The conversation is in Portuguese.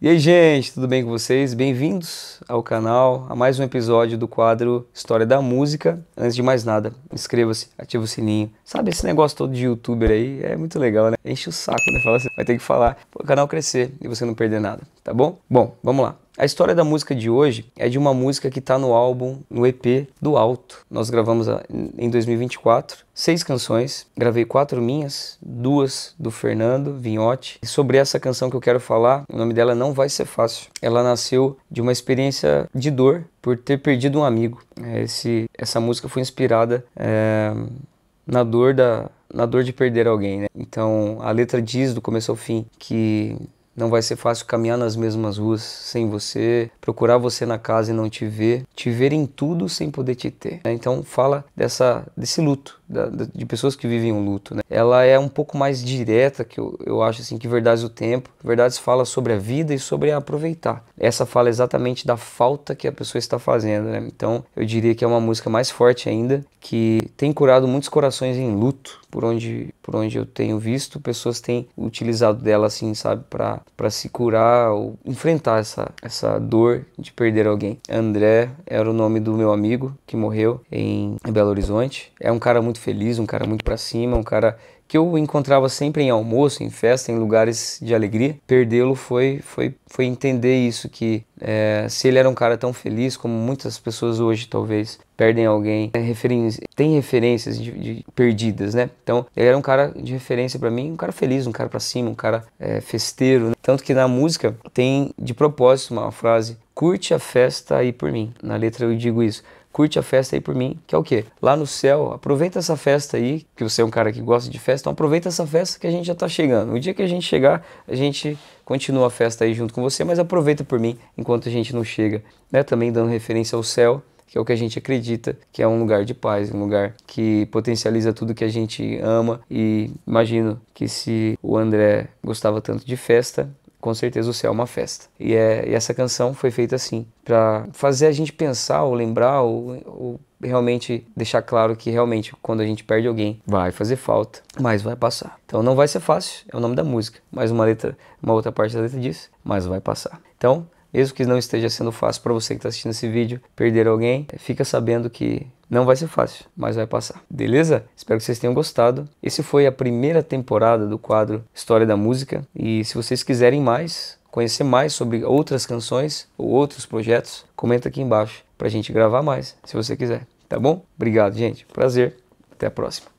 E aí, gente, tudo bem com vocês? Bem-vindos ao canal, a mais um episódio do quadro História da Música. Antes de mais nada, inscreva-se, ativa o sininho. Sabe esse negócio todo de youtuber aí? É muito legal, né? Enche o saco, né? Fala assim, vai ter que falar para o canal crescer e você não perder nada, tá bom? Bom, vamos lá. A história da música de hoje é de uma música que está no álbum, no EP do Alto. Nós gravamos em 2024 seis canções, gravei quatro minhas, duas do Fernando Vinhote. E sobre essa canção que eu quero falar, o nome dela não vai ser fácil. Ela nasceu de uma experiência de dor por ter perdido um amigo. É, esse, essa música foi inspirada é, na dor da na dor de perder alguém, né? Então a letra diz do começo ao fim que não vai ser fácil caminhar nas mesmas ruas sem você, procurar você na casa e não te ver, te ver em tudo sem poder te ter. Né? Então fala dessa, desse luto, da, de pessoas que vivem um luto. Né? Ela é um pouco mais direta, que eu, eu acho assim, que Verdades do Tempo. Verdades fala sobre a vida e sobre aproveitar. Essa fala exatamente da falta que a pessoa está fazendo. Né? Então eu diria que é uma música mais forte ainda, que tem curado muitos corações em luto, por onde, por onde eu tenho visto, pessoas têm utilizado dela assim, sabe, para para se curar ou enfrentar essa, essa dor de perder alguém. André era o nome do meu amigo que morreu em Belo Horizonte. É um cara muito feliz, um cara muito para cima, um cara que eu encontrava sempre em almoço, em festa, em lugares de alegria. Perdê-lo foi, foi, foi entender isso, que é, se ele era um cara tão feliz como muitas pessoas hoje talvez perdem alguém, é, referen tem referências de, de, perdidas, né? Então ele era um cara de referência para mim, um cara feliz, um cara para cima, um cara é, festeiro. Né? Tanto que na música tem de propósito uma frase: curte a festa aí por mim. Na letra eu digo isso curte a festa aí por mim, que é o quê? Lá no céu, aproveita essa festa aí, que você é um cara que gosta de festa, então aproveita essa festa que a gente já tá chegando. O dia que a gente chegar, a gente continua a festa aí junto com você, mas aproveita por mim enquanto a gente não chega, né? Também dando referência ao céu, que é o que a gente acredita, que é um lugar de paz, um lugar que potencializa tudo que a gente ama e imagino que se o André gostava tanto de festa, com certeza o céu é uma festa. E, é, e essa canção foi feita assim, para fazer a gente pensar ou lembrar ou, ou, realmente deixar claro que realmente quando a gente perde alguém vai fazer falta, mas vai passar. Então não vai ser fácil, é o nome da música, mas uma letra, uma outra parte da letra diz, mas vai passar. Então mesmo que não esteja sendo fácil para você que está assistindo esse vídeo, perder alguém, fica sabendo que não vai ser fácil, mas vai passar. Beleza? Espero que vocês tenham gostado. Esse foi a primeira temporada do quadro História da Música. E se vocês quiserem mais, conhecer mais sobre outras canções ou outros projetos, comenta aqui embaixo para a gente gravar mais, se você quiser. Tá bom? Obrigado, gente. Prazer. Até a próxima.